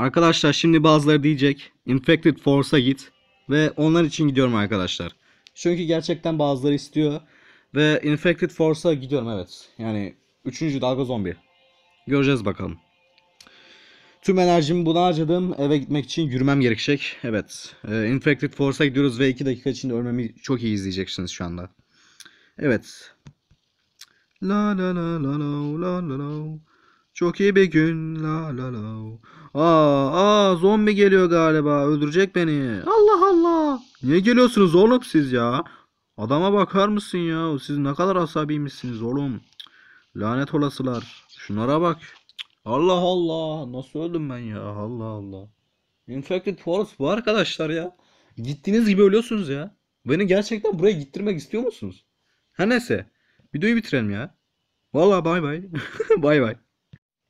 Arkadaşlar şimdi bazıları diyecek Infected Force'a git ve onlar için gidiyorum arkadaşlar. Çünkü gerçekten bazıları istiyor ve Infected Force'a gidiyorum evet. Yani 3. dalga zombi. Göreceğiz bakalım. Tüm enerjimi buna harcadım. Eve gitmek için yürümem gerekecek. Evet. E, infected Force'a gidiyoruz ve 2 dakika içinde ölmemi çok iyi izleyeceksiniz şu anda. Evet. La la la la la la la la çok iyi bir gün. La la la. Aa, aa zombi geliyor galiba. Öldürecek beni. Allah Allah. Niye geliyorsunuz oğlum siz ya? Adama bakar mısın ya? Siz ne kadar asabiymişsiniz oğlum. Lanet olasılar. Şunlara bak. Allah Allah. Nasıl öldüm ben ya? Allah Allah. Infected Forest bu arkadaşlar ya. Gittiğiniz gibi ölüyorsunuz ya. Beni gerçekten buraya gittirmek istiyor musunuz? Her neyse. Videoyu bitirelim ya. Valla bay bay. bay bay.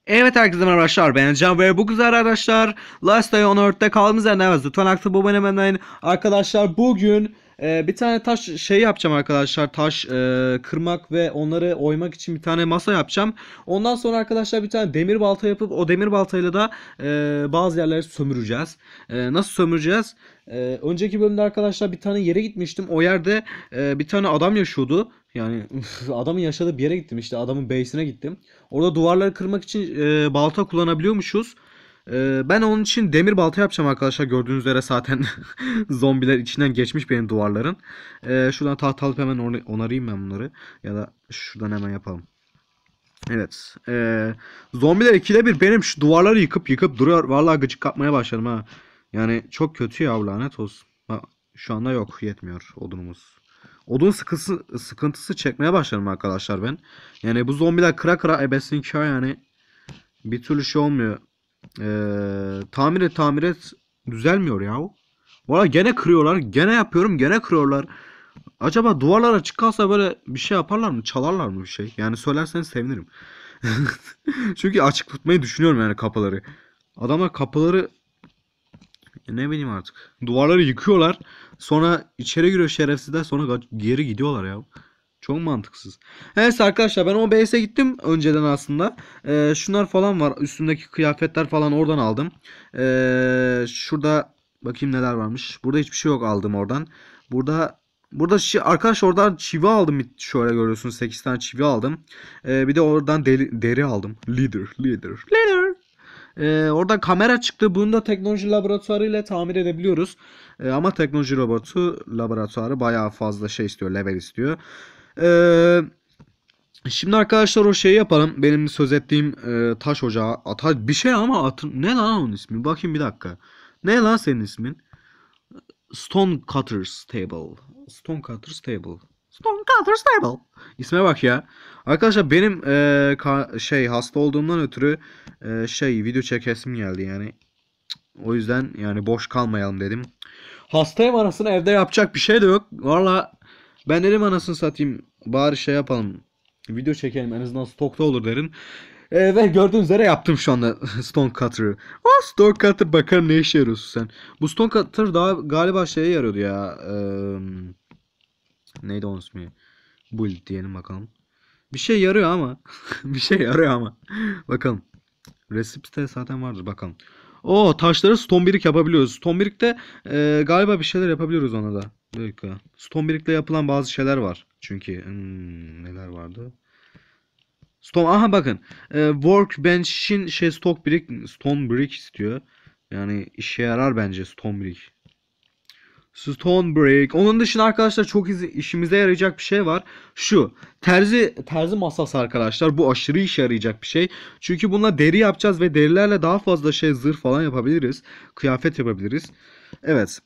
Evet herkese merhaba arkadaşlar ben Can ve bu güzel arkadaşlar Last Day on Earth'te kaldığımız yerden evet lütfen aktif bu benim hemen Arkadaşlar bugün e, bir tane taş şey yapacağım arkadaşlar taş e, kırmak ve onları oymak için bir tane masa yapacağım Ondan sonra arkadaşlar bir tane demir balta yapıp o demir baltayla da e, bazı yerleri sömüreceğiz e, Nasıl sömüreceğiz? E, önceki bölümde arkadaşlar bir tane yere gitmiştim o yerde e, bir tane adam yaşıyordu yani adamın yaşadığı bir yere gittim işte adamın base'ine gittim. Orada duvarları kırmak için e, balta kullanabiliyormuşuz. E, ben onun için demir balta yapacağım arkadaşlar. Gördüğünüz üzere zaten zombiler içinden geçmiş benim duvarların. E, şuradan tahta alıp hemen onarayım ben bunları. Ya da şuradan hemen yapalım. Evet. E, zombiler ikide bir benim şu duvarları yıkıp yıkıp duruyor. Vallahi gıcık kapmaya başladım ha. Yani çok kötü ya lanet olsun. Ha, şu anda yok yetmiyor odunumuz. Odun sıkısı, sıkıntısı çekmeye başladım arkadaşlar ben. Yani bu zombiler kıra kıra ebesin ki yani. Bir türlü şey olmuyor. Ee, tamir et tamir et. Düzelmiyor ya. Valla gene kırıyorlar. Gene yapıyorum gene kırıyorlar. Acaba duvarlar açık kalsa böyle bir şey yaparlar mı? Çalarlar mı bir şey? Yani söylerseniz sevinirim. Çünkü açık tutmayı düşünüyorum yani kapıları. Adamlar kapıları e, ne bileyim artık. Duvarları yıkıyorlar. Sonra içeri giriyor şerefsizler. Sonra geri gidiyorlar ya. Çok mantıksız. Evet arkadaşlar ben o BS'e gittim önceden aslında. Ee, şunlar falan var. Üstümdeki kıyafetler falan oradan aldım. Ee, şurada bakayım neler varmış. Burada hiçbir şey yok aldım oradan. Burada burada arkadaş oradan çivi aldım. Şöyle görüyorsunuz 8 tane çivi aldım. Ee, bir de oradan deri, deri aldım. Leader, leader, leader. E, orada kamera çıktı. Bunu da teknoloji laboratuvarı ile tamir edebiliyoruz. E, ama teknoloji robotu laboratuvarı bayağı fazla şey istiyor. Level istiyor. Eee... Şimdi arkadaşlar o şeyi yapalım. Benim söz ettiğim e, taş ocağı. Ata, bir şey ama atın. Ne lan onun ismi? Bakayım bir dakika. Ne lan senin ismin? Stone Cutters Table. Stone Cutters Table. Stone Cutter Stable. İsme bak ya. Arkadaşlar benim e, şey hasta olduğumdan ötürü e, şey video çekesim geldi yani. O yüzden yani boş kalmayalım dedim. Hastayım arasında evde yapacak bir şey de yok. Valla ben dedim anasını satayım. Bari şey yapalım. Video çekelim en azından stokta olur derim. E, ve gördüğünüz üzere yaptım şu anda Stone Cutter'ı. O Stone Cutter bakalım ne işe yarıyorsun sen. Bu Stone Cutter daha galiba şeye yarıyordu ya. Eee Neydi onun ismi? Build diyelim bakalım. Bir şey yarıyor ama. bir şey yarıyor ama. bakalım. Resipte zaten vardır bakalım. O taşları stone birik yapabiliyoruz. Stone birikte e, galiba bir şeyler yapabiliyoruz ona da. Bir Stone birikle yapılan bazı şeyler var. Çünkü hmm, neler vardı? Stone aha bakın. E, workbench'in şey stock brick stone brick istiyor. Yani işe yarar bence stone brick. Stone Break. Onun dışında arkadaşlar çok işimize yarayacak bir şey var. Şu terzi terzi masası arkadaşlar. Bu aşırı işe yarayacak bir şey. Çünkü bununla deri yapacağız ve derilerle daha fazla şey zırh falan yapabiliriz. Kıyafet yapabiliriz. Evet.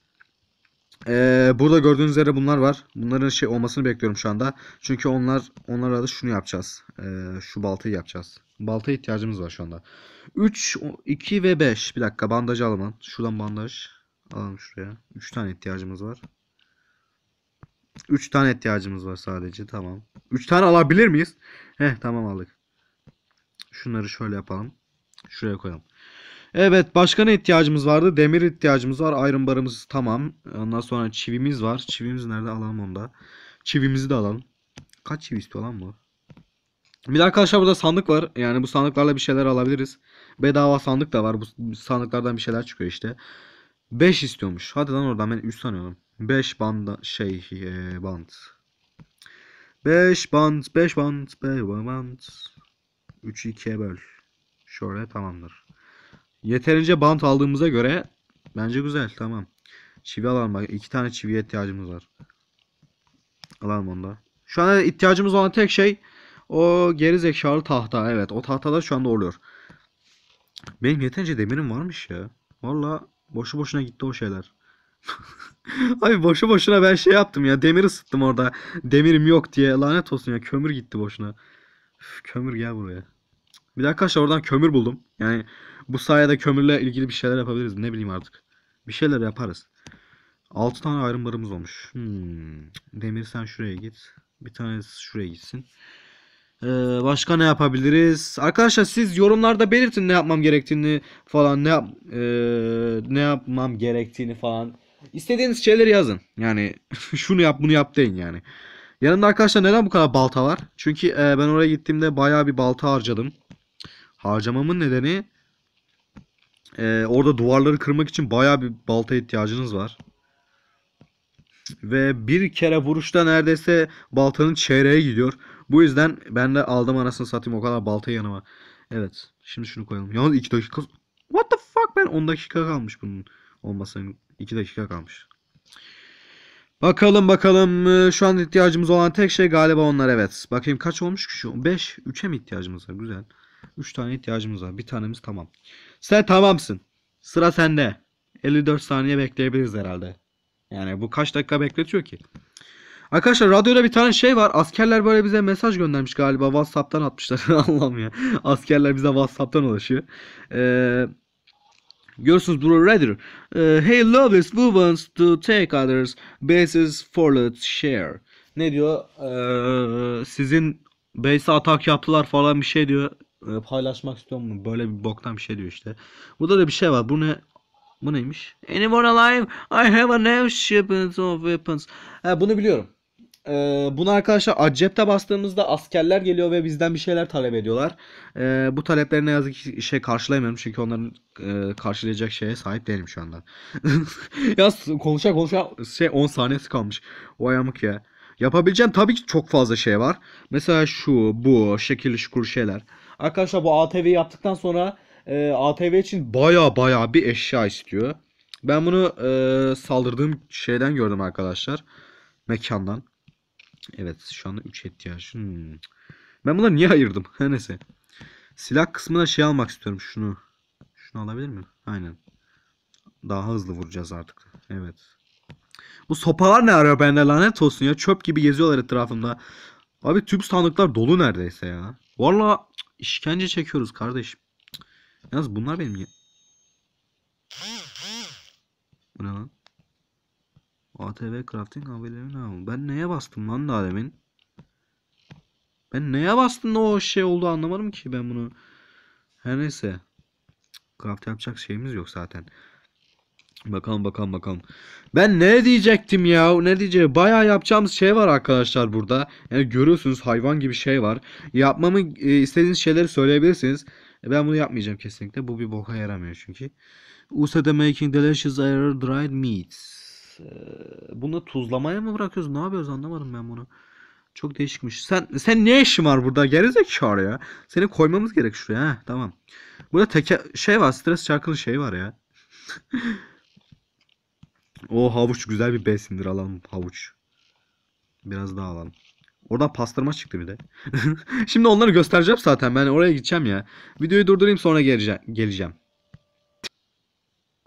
Ee, burada gördüğünüz üzere bunlar var. Bunların şey olmasını bekliyorum şu anda. Çünkü onlar onlarla da şunu yapacağız. Ee, şu baltayı yapacağız. Baltaya ihtiyacımız var şu anda. 3, 2 ve 5. Bir dakika bandajı alamam. Şuradan bandaj. Alalım şuraya. 3 tane ihtiyacımız var. 3 tane ihtiyacımız var sadece. Tamam. 3 tane alabilir miyiz? Heh tamam aldık. Şunları şöyle yapalım. Şuraya koyalım. Evet başka ne ihtiyacımız vardı? Demir ihtiyacımız var. Iron barımız tamam. Ondan sonra çivimiz var. Çivimiz nerede alalım onda? Çivimizi de alalım. Kaç çivi istiyor lan bu? Bir de arkadaşlar burada sandık var. Yani bu sandıklarla bir şeyler alabiliriz. Bedava sandık da var. Bu sandıklardan bir şeyler çıkıyor işte. 5 istiyormuş. Hadi lan oradan ben 3 sanıyorum. 5 banda şey e, band. 5 band, 5 band, 5 band. 3'ü 2'ye böl. Şöyle tamamdır. Yeterince band aldığımıza göre bence güzel tamam. Çivi alalım bak. 2 tane çiviye ihtiyacımız var. Alalım onda. Şu anda ihtiyacımız olan tek şey o geri zekalı tahta. Evet o tahtada şu anda oluyor. Benim yeterince demirim varmış ya. Valla Boşu boşuna gitti o şeyler. Abi boşu boşuna ben şey yaptım ya. Demir ısıttım orada. Demirim yok diye. Lanet olsun ya. Kömür gitti boşuna. Üf, kömür gel buraya. Bir dakika arkadaşlar oradan kömür buldum. Yani bu sayede kömürle ilgili bir şeyler yapabiliriz. Ne bileyim artık. Bir şeyler yaparız. 6 tane barımız olmuş. Hmm. Demir sen şuraya git. Bir tanesi şuraya gitsin. Ee, başka ne yapabiliriz? Arkadaşlar siz yorumlarda belirtin ne yapmam gerektiğini falan ne yap ee, ne yapmam gerektiğini falan. İstediğiniz şeyleri yazın. Yani şunu yap bunu yap deyin yani. Yanımda arkadaşlar neden bu kadar balta var? Çünkü e, ben oraya gittiğimde baya bir balta harcadım. Harcamamın nedeni e, orada duvarları kırmak için baya bir balta ihtiyacınız var. Ve bir kere vuruşta neredeyse baltanın çeyreğe gidiyor. Bu yüzden ben de aldım anasını satayım o kadar balta yanıma. Evet. Şimdi şunu koyalım. Yalnız 2 dakika... What the fuck ben 10 dakika kalmış bunun olmasının. 2 dakika kalmış. Bakalım bakalım. Ee, şu an ihtiyacımız olan tek şey galiba onlar evet. Bakayım kaç olmuş ki şu? 5. 3'e mi ihtiyacımız var? Güzel. 3 tane ihtiyacımız var. Bir tanemiz tamam. Sen tamamsın. Sıra sende. 54 saniye bekleyebiliriz herhalde. Yani bu kaç dakika bekletiyor ki? Arkadaşlar radyoda bir tane şey var. Askerler böyle bize mesaj göndermiş galiba. Whatsapp'tan atmışlar. Allah'ım ya. Askerler bize Whatsapp'tan ulaşıyor. Eee... Görüyorsunuz Bro Redder. Uh, ee, hey lovers who wants to take others bases for let's share. Ne diyor? Ee, sizin base atak yaptılar falan bir şey diyor. Ee, paylaşmak istiyor mu? Böyle bir boktan bir şey diyor işte. Burada da bir şey var. Bu ne? Bu neymiş? Anyone alive? I have a new shipment of weapons. Ha, bunu biliyorum. Ee, bunu arkadaşlar Accep'te bastığımızda askerler geliyor ve bizden bir şeyler talep ediyorlar. Ee, bu taleplerine yazık ki şey karşılayamıyorum çünkü onların e, karşılayacak şeye sahip değilim şu anda. ya konuşa konuşa şey 10 saniyesi kalmış. O ayamık ya. Yapabileceğim tabii ki çok fazla şey var. Mesela şu, bu, şekilli şukur şeyler. Arkadaşlar bu ATV yaptıktan sonra e, ATV için baya baya bir eşya istiyor. Ben bunu e, saldırdığım şeyden gördüm arkadaşlar. Mekandan. Evet şu anda 3 ya Hmm. Ben bunları niye ayırdım? Her neyse. Silah kısmına şey almak istiyorum. Şunu. Şunu alabilir miyim? Aynen. Daha hızlı vuracağız artık. Evet. Bu sopalar ne arıyor bende lanet olsun ya. Çöp gibi geziyorlar etrafımda. Abi tüm sandıklar dolu neredeyse ya. Valla işkence çekiyoruz kardeşim. Yalnız bunlar benim ya. Bu ne lan? ATV crafting ne ama. Ben neye bastım lan daha demin? Ben neye bastım da o şey oldu anlamadım ki ben bunu. Her neyse. Craft yapacak şeyimiz yok zaten. Bakalım bakalım bakalım. Ben ne diyecektim ya? Ne diyeceğim? Bayağı yapacağımız şey var arkadaşlar burada. Yani görüyorsunuz hayvan gibi şey var. Yapmamı e, istediğiniz şeyleri söyleyebilirsiniz. E, ben bunu yapmayacağım kesinlikle. Bu bir boka yaramıyor çünkü. USA'da making delicious air dried meats. Ee, bunu tuzlamaya mı bırakıyoruz? Ne yapıyoruz anlamadım ben bunu. Çok değişikmiş. Sen sen ne işin var burada? Gerizekalı ya. Seni koymamız gerek şuraya. Heh, tamam. Burada teke şey var. Stres çarkının şeyi var ya. o havuç güzel bir besindir alalım havuç. Biraz daha alalım. Oradan pastırma çıktı bir de. Şimdi onları göstereceğim zaten. Ben oraya gideceğim ya. Videoyu durdurayım sonra geleceğim.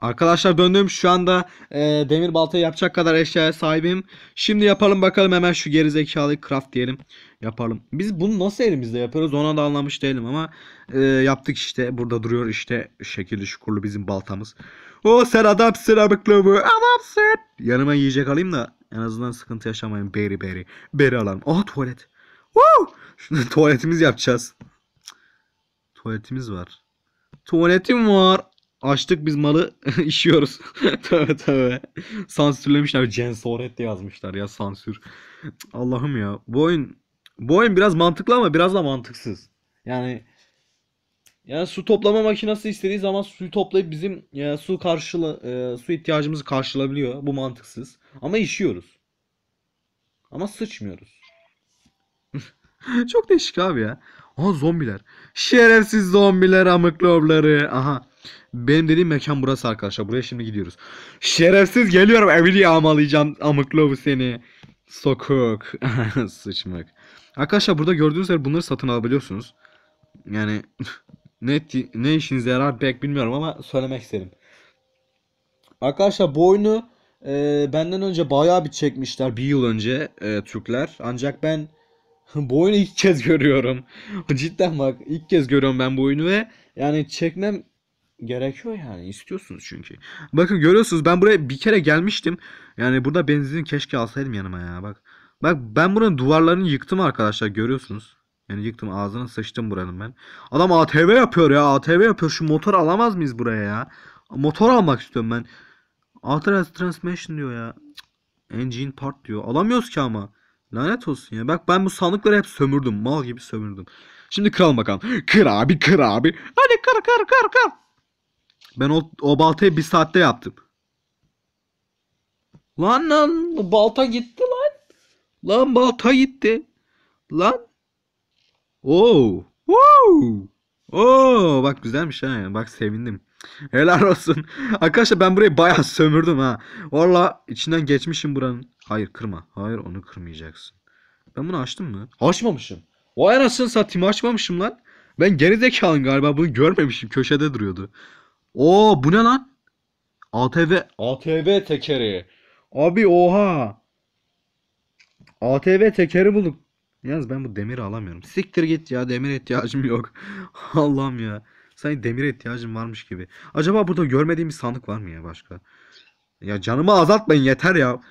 Arkadaşlar döndüm şu anda e, demir baltayı yapacak kadar eşyaya sahibim. Şimdi yapalım bakalım hemen şu gerizekalı craft diyelim. Yapalım. Biz bunu nasıl elimizde yapıyoruz ona da anlamış değilim ama e, yaptık işte. Burada duruyor işte şekilli şukurlu bizim baltamız. O sen adamsın abıklığımı adamsın. Yanıma yiyecek alayım da en azından sıkıntı yaşamayın. Beri beri. Beri alalım. Aha tuvalet. Woo! Şunu tuvaletimiz yapacağız. Tuvaletimiz var. Tuvaletim var. Açtık biz malı işiyoruz. tövbe tövbe. Sansürlemişler. Censoret yazmışlar ya sansür. Allah'ım ya. Bu oyun bu oyun biraz mantıklı ama biraz da mantıksız. Yani yani su toplama makinesi istediği zaman suyu toplayıp bizim ya, su karşılı, e, su ihtiyacımızı karşılayabiliyor. Bu mantıksız. Ama işiyoruz. Ama sıçmıyoruz. Çok değişik abi ya. Aha zombiler. Şerefsiz zombiler amıklovları. Aha. Benim dediğim mekan burası arkadaşlar. Buraya şimdi gidiyoruz. Şerefsiz geliyorum. Evini yağmalayacağım. Amıklovu seni. Sokuk. Sıçmak. Arkadaşlar burada gördüğünüz üzere bunları satın alabiliyorsunuz. Yani ne, ne işinize yarar pek bilmiyorum ama söylemek isterim. Arkadaşlar bu oyunu e, benden önce bayağı bir çekmişler. Bir yıl önce e, Türkler. Ancak ben bu oyunu ilk kez görüyorum. Cidden bak ilk kez görüyorum ben bu oyunu ve yani çekmem gerekiyor yani. istiyorsunuz çünkü. Bakın görüyorsunuz ben buraya bir kere gelmiştim. Yani burada benzin keşke alsaydım yanıma ya. Bak. Bak ben buranın duvarlarını yıktım arkadaşlar görüyorsunuz. Yani yıktım ağzını sıçtım buranın ben. Adam ATV yapıyor ya. ATV yapıyor. Şu motor alamaz mıyız buraya ya? Motor almak istiyorum ben. Authorized transmission diyor ya. Engine part diyor. Alamıyoruz ki ama. Lanet olsun ya. Bak ben bu sandıkları hep sömürdüm. Mal gibi sömürdüm. Şimdi kral bakalım. Kır abi kır abi. Hadi kır kır kır kır. Ben o, o baltayı bir saatte yaptım. Lan lan balta gitti lan. Lan balta gitti. Lan. Oo. Wow. Oo bak güzelmiş ha. Bak sevindim. Helal olsun. Arkadaşlar ben burayı bayağı sömürdüm ha. Valla içinden geçmişim buranın. Hayır kırma. Hayır onu kırmayacaksın. Ben bunu açtım mı? Açmamışım. Vay anasını satayım açmamışım lan. Ben geri zekalım galiba bunu görmemişim. Köşede duruyordu. Oo bu ne lan? ATV. ATV tekeri. Abi oha. ATV tekeri bulduk. Yalnız ben bu demiri alamıyorum. Siktir git ya demir ihtiyacım yok. Allah'ım ya. Sanki demir ihtiyacım varmış gibi. Acaba burada görmediğim bir sandık var mı ya başka? Ya canımı azaltmayın yeter ya.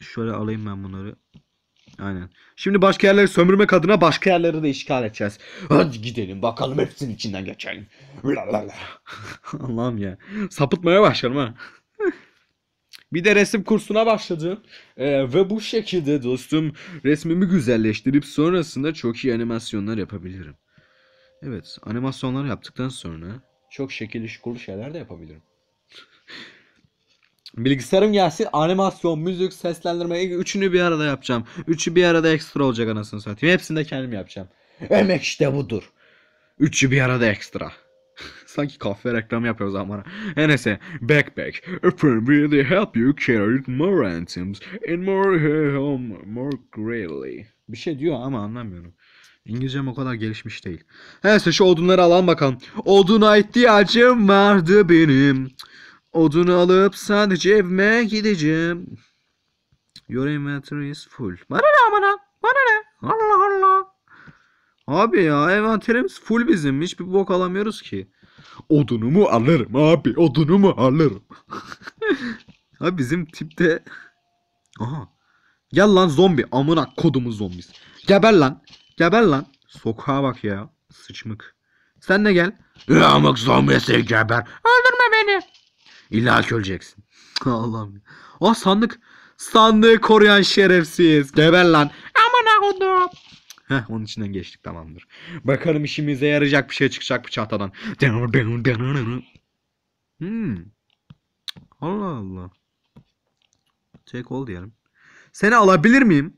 Şöyle alayım ben bunları. Aynen. Şimdi başka yerleri sömürmek adına başka yerleri de işgal edeceğiz. Hadi gidelim bakalım hepsinin içinden geçelim. Allah'ım ya. Sapıtmaya başlarım ha. Bir de resim kursuna başladım. Ee, ve bu şekilde dostum resmimi güzelleştirip sonrasında çok iyi animasyonlar yapabilirim. Evet animasyonlar yaptıktan sonra çok şekilli şukurlu şeyler de yapabilirim. Bilgisayarım gelsin animasyon, müzik, seslendirme üçünü bir arada yapacağım. Üçü bir arada ekstra olacak anasını satayım. Hepsini de kendim yapacağım. Emek işte budur. Üçü bir arada ekstra. Sanki kahve reklamı yapıyoruz ama. Her neyse. Backpack. I really help you carry more items and more home um, more greatly. Bir şey diyor ama anlamıyorum. İngilizcem o kadar gelişmiş değil. Her neyse şu odunları alalım bakalım. Oduna ihtiyacım vardı benim. Odunu alıp sadece evime gideceğim. Your inventory is full. Bana ne bana? Bana ne? Allah Allah. Abi ya envanterimiz full bizim. Hiçbir bok alamıyoruz ki. Odunumu alırım abi. Odunumu alırım. abi bizim tipte... Aha. Gel lan zombi. Amına kodumu zombis. Geber lan. Geber lan. Sokağa bak ya. Sıçmık. Sen de gel. Ya Yamuk zombisi geber. Öldürme beni. İlla ki öleceksin. Allah'ım. O sandık. Sandığı koruyan şerefsiz. Geber lan. Aman akodum. Heh, onun içinden geçtik tamamdır. Bakalım işimize yarayacak bir şey çıkacak bu çatadan. Hmm. Allah Allah. Tek ol diyelim. Seni alabilir miyim?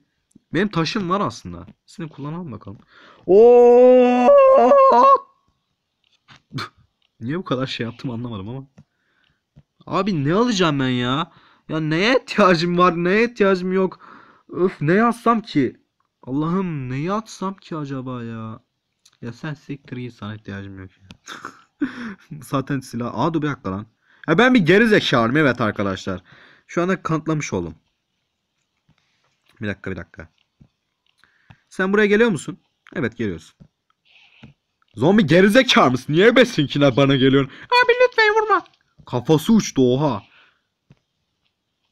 Benim taşım var aslında. Seni kullanalım bakalım. Oo! Niye bu kadar şey yaptım anlamadım ama. Abi ne alacağım ben ya? Ya neye ihtiyacım var neye ihtiyacım yok? Öf ne yazsam ki? Allah'ım ne atsam ki acaba ya? Ya sen siktir git sana ihtiyacım yok ya. Zaten silah. Aa dur bir dakika lan. Ya ben bir geri zekalıyım evet arkadaşlar. Şu anda kanıtlamış oldum. Bir dakika bir dakika. Sen buraya geliyor musun? Evet geliyorsun. Zombi gerizekalı mısın? Niye besin besinkiler bana geliyorsun? Abi Kafası uçtu oha.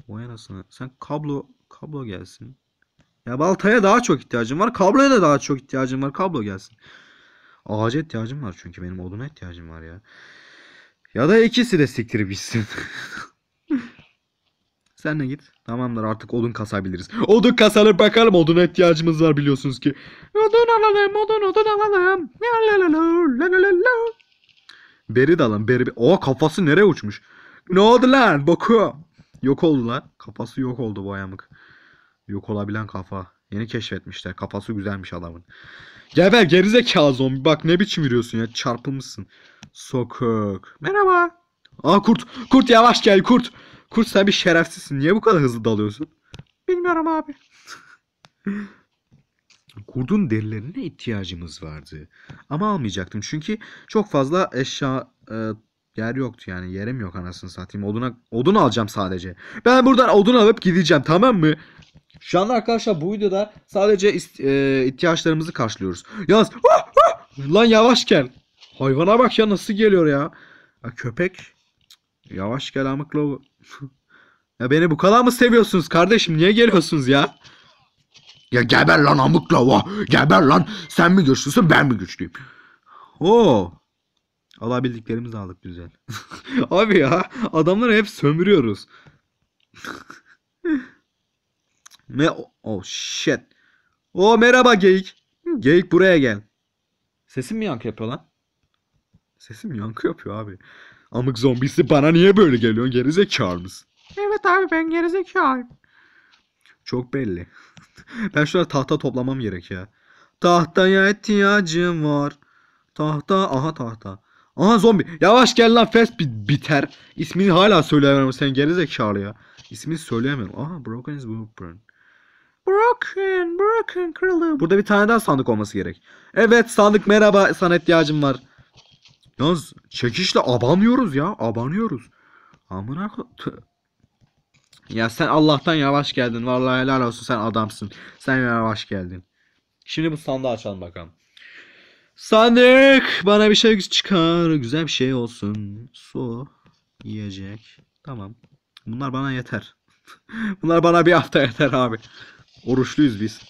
Vay anasını. Sen kablo kablo gelsin. Ya baltaya daha çok ihtiyacım var. Kabloya da daha çok ihtiyacım var. Kablo gelsin. Ağaca ihtiyacım var çünkü benim oduna ihtiyacım var ya. Ya da ikisi de siktirip gitsin. Sen de git. Tamamdır artık odun kasabiliriz. Odun kasalım bakalım oduna ihtiyacımız var biliyorsunuz ki. Odun alalım odun odun alalım. Beri dalın Beri. O kafası nereye uçmuş? Ne oldu lan? Boku. Yok oldu lan. Kafası yok oldu bu ayamık. Yok olabilen kafa. Yeni keşfetmişler. Kafası güzelmiş adamın. Gel Geber gerizekalı zombi. Bak ne biçim yürüyorsun ya. Çarpılmışsın. Sokuk. Merhaba. Aa kurt. Kurt yavaş gel kurt. Kurt sen bir şerefsizsin. Niye bu kadar hızlı dalıyorsun? Bilmiyorum abi. kurdun derilerine ihtiyacımız vardı. Ama almayacaktım çünkü çok fazla eşya e, yer yoktu yani yerim yok anasını satayım. Oduna, odun alacağım sadece. Ben buradan odun alıp gideceğim tamam mı? Şu anda arkadaşlar bu videoda sadece e, ihtiyaçlarımızı karşılıyoruz. Yalnız ah, ah! lan yavaş gel. Hayvana bak ya nasıl geliyor ya. ya köpek yavaş gel amıklı. ya beni bu kadar mı seviyorsunuz kardeşim? Niye geliyorsunuz ya? Ya geber lan amıkla, lava. Geber lan. Sen mi güçlüsün ben mi güçlüyüm? Oo. Alabildiklerimizi aldık güzel. Abi ya adamları hep sömürüyoruz. Me oh shit. O oh, merhaba geyik. Geyik buraya gel. Sesim mi yankı yapıyor lan? Sesim yankı yapıyor abi. Amık zombisi bana niye böyle geliyorsun gerizekalı mısın? Evet abi ben gerizekalıyım. Çok belli. ben şurada tahta toplamam gerek ya. Tahtaya ihtiyacım var. Tahta. Aha tahta. Aha zombi. Yavaş gel lan fest bit biter. İsmini hala söyleyemem sen gerizekalı ya. İsmini söyleyemem. Aha broken is broken. Broken, broken kırıldı. Burada bir tane daha sandık olması gerek. Evet sandık merhaba sana ihtiyacım var. Yalnız çekişle abanıyoruz ya abanıyoruz. Amına ya sen Allah'tan yavaş geldin. Vallahi helal olsun sen adamsın. Sen yavaş geldin. Şimdi bu sandığı açalım bakalım. Sandık bana bir şey çıkar. Güzel bir şey olsun. Su, yiyecek. Tamam. Bunlar bana yeter. Bunlar bana bir hafta yeter abi. Oruçluyuz biz.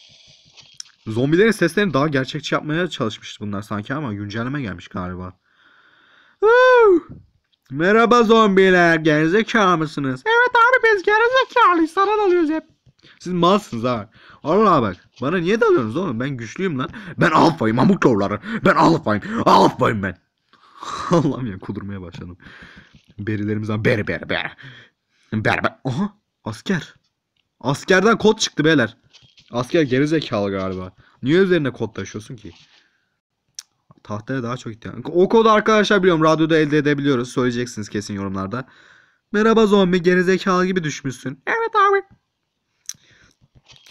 Zombilerin seslerini daha gerçekçi yapmaya çalışmıştı bunlar sanki ama güncelleme gelmiş galiba. Merhaba zombiler. Gerizekalı mısınız? zekalı sana dalıyoruz hep. Siz malsınız ha. Allah bak. Bana niye dalıyorsunuz oğlum? Ben güçlüyüm lan. Ben alfayım amuk yolları. Ben alfayım. Alfayım ben. Allah'ım ya kudurmaya başladım. Berilerimizden beri beri beri. Beri beri. Aha asker. Askerden kod çıktı beyler. Asker geri galiba. Niye üzerine kod taşıyorsun ki? Tahtaya daha çok ihtiyacım. O kodu arkadaşlar biliyorum radyoda elde edebiliyoruz. Söyleyeceksiniz kesin yorumlarda. Merhaba zombi gerizekalı gibi düşmüşsün. Evet abi.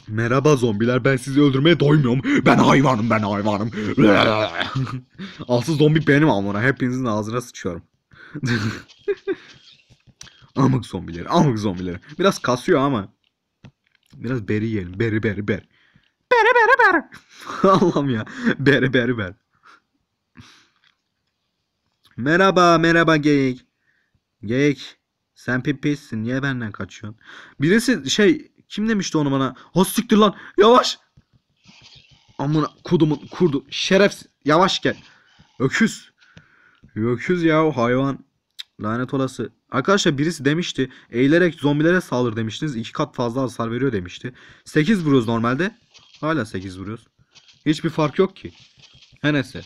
Merhaba zombiler ben sizi öldürmeye doymuyorum. Ben hayvanım ben hayvanım. Asıl zombi benim amına. Hepinizin ağzına sıçıyorum. amık zombileri amık zombileri. Biraz kasıyor ama. Biraz beri yiyelim. Beri beri beri. Beri beri beri. Allah'ım ya. Beri beri beri. merhaba merhaba geyik. Geyik. Sen pipessin niye benden kaçıyorsun? Birisi şey kim demişti onu bana? Ha siktir lan yavaş. Amına kudumun kurdu şerefsiz yavaş gel. Öküz. Öküz ya o hayvan. Lanet olası. Arkadaşlar birisi demişti eğilerek zombilere saldır demiştiniz. iki kat fazla hasar veriyor demişti. 8 vuruyoruz normalde. Hala 8 vuruyoruz. Hiçbir fark yok ki. Her neyse.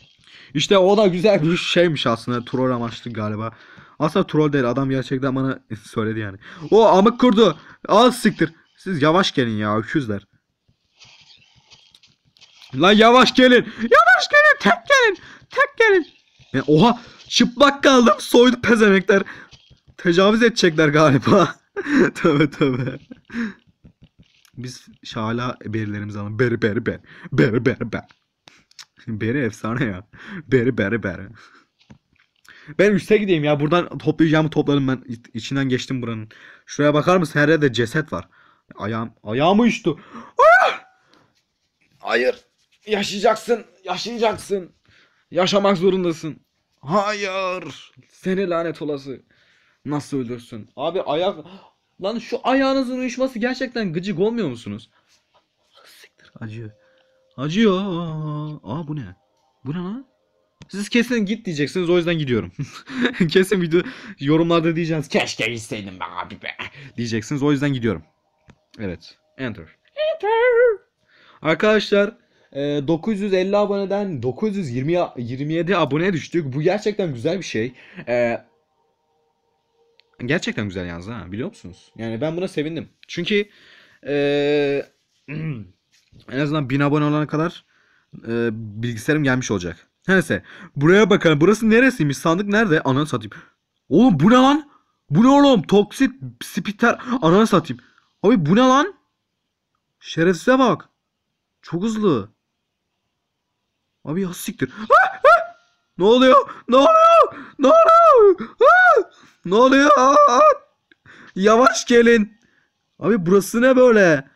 İşte o da güzel bir şeymiş aslında. Troll amaçlı galiba. Asla troll değil adam gerçekten bana söyledi yani. O amık kurdu. Al siktir. Siz yavaş gelin ya öküzler. Lan yavaş gelin. Yavaş gelin tek gelin. Tek gelin. Ya, oha çıplak kaldım soydu pezemekler. Tecavüz edecekler galiba. tövbe tövbe. Biz şala berilerimizi alalım. Beri beri beri. Beri beri beri. Beri efsane ya. Beri beri beri. Ben üste gideyim ya. Buradan toplayacağımı toplarım ben. İçinden geçtim buranın. Şuraya bakar mısın? Her yerde ceset var. Ayağım, ayağımı uçtu. Ah! Hayır. Yaşayacaksın. Yaşayacaksın. Yaşamak zorundasın. Hayır. Seni lanet olası. Nasıl öldürsün? Abi ayak... Lan şu ayağınızın uyuşması gerçekten gıcık olmuyor musunuz? Siktir acıyor. Acıyor. Aa bu ne? Bu ne lan? Siz kesin git diyeceksiniz o yüzden gidiyorum. kesin video yorumlarda diyeceksiniz keşke gitseydim be abi be diyeceksiniz o yüzden gidiyorum. Evet. Enter. Enter. Arkadaşlar 950 e, aboneden 927 27 aboneye düştük. Bu gerçekten güzel bir şey. E, gerçekten güzel yalnız ha biliyor musunuz? Yani ben buna sevindim. Çünkü e, en azından 1000 abone olana kadar e, bilgisayarım gelmiş olacak. Neyse. Buraya bakalım. Burası neresiymiş? Sandık nerede? Ananı satayım. Oğlum bu ne lan? Bu ne oğlum? Toksit spitter, Ananı satayım. Abi bu ne lan? Şerefsize bak. Çok hızlı. Abi ya siktir. ne oluyor? Ne oluyor? Ne oluyor? ne oluyor? Yavaş gelin. Abi burası ne böyle?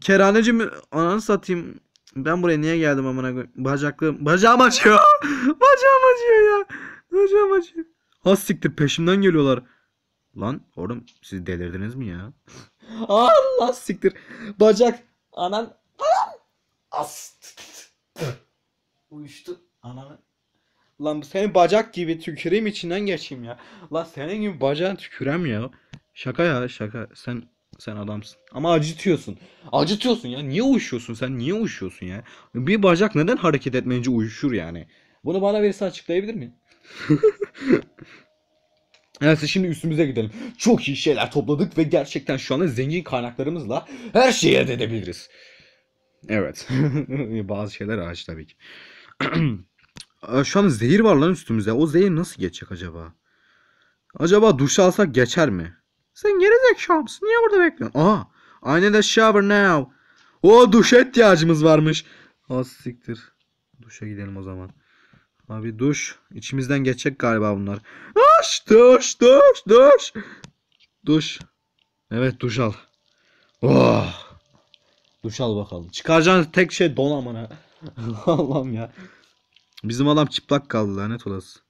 Keraneci mi? Ananı satayım. Ben buraya niye geldim amına koyayım? Bacaklarım bacağım acıyor. bacağım acıyor ya. Bacağım acıyor. Ha siktir peşimden geliyorlar. Lan oğlum siz delirdiniz mi ya? Allah siktir. Bacak. Anan. Anan. As. Uyuştu. Ananı. Lan senin bacak gibi tüküreyim içinden geçeyim ya. Lan senin gibi bacağın tükürem ya. Şaka ya şaka. Sen sen adamsın. Ama acıtıyorsun. Acıtıyorsun ya. Niye uyuşuyorsun sen? Niye uyuşuyorsun ya? Bir bacak neden hareket etmeyince uyuşur yani? Bunu bana birisi açıklayabilir mi? Neyse şimdi üstümüze gidelim. Çok iyi şeyler topladık ve gerçekten şu anda zengin kaynaklarımızla her şeyi elde edebiliriz. Evet. Bazı şeyler ağaç tabii ki. şu an zehir var lan üstümüzde. O zehir nasıl geçecek acaba? Acaba duş alsak geçer mi? Sen gerizekalı mısın? Niye burada bekliyorsun? Aa. Aynı da shower now. O duş ihtiyacımız varmış. Az siktir. Duşa gidelim o zaman. Abi duş. içimizden geçecek galiba bunlar. Duş, duş, duş, duş. Duş. Evet duş al. Oh. Duş al bakalım. Çıkaracağın tek şey donamana. Allah'ım ya. Bizim adam çıplak kaldı lanet olası.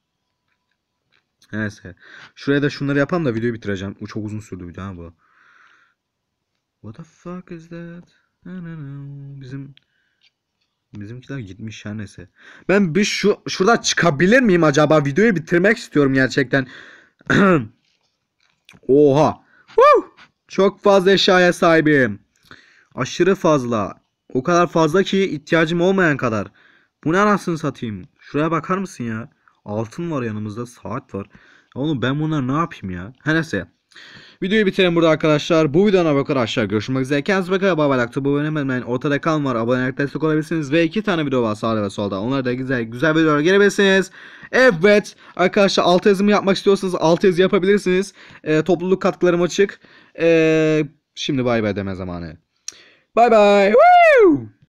Neyse. Şuraya da şunları yapalım da videoyu bitireceğim. Bu çok uzun sürdü video ha bu. What the fuck is that? Bizim bizimkiler gitmiş ya neyse. Ben bir şu şurada çıkabilir miyim acaba? Videoyu bitirmek istiyorum gerçekten. Oha. Woo! Çok fazla eşyaya sahibim. Aşırı fazla. O kadar fazla ki ihtiyacım olmayan kadar. Bu ne anasını satayım? Şuraya bakar mısın ya? Altın var yanımızda. Saat var. Oğlum ben bunlar ne yapayım ya? Her neyse. Videoyu bitirelim burada arkadaşlar. Bu videodan abone arkadaşlar. Görüşmek üzere. Kendinize bakın. Bay bay. Aktabı abone hemen ortada kalın var. Abone olarak destek olabilirsiniz. Ve iki tane video var sağda ve solda. Onlara da güzel güzel videolar gelebilirsiniz. Evet. Arkadaşlar alt yazımı yapmak istiyorsanız alt yazı yapabilirsiniz. E, topluluk katkılarım açık. E, şimdi bay bay deme zamanı. Bay bay. Woo!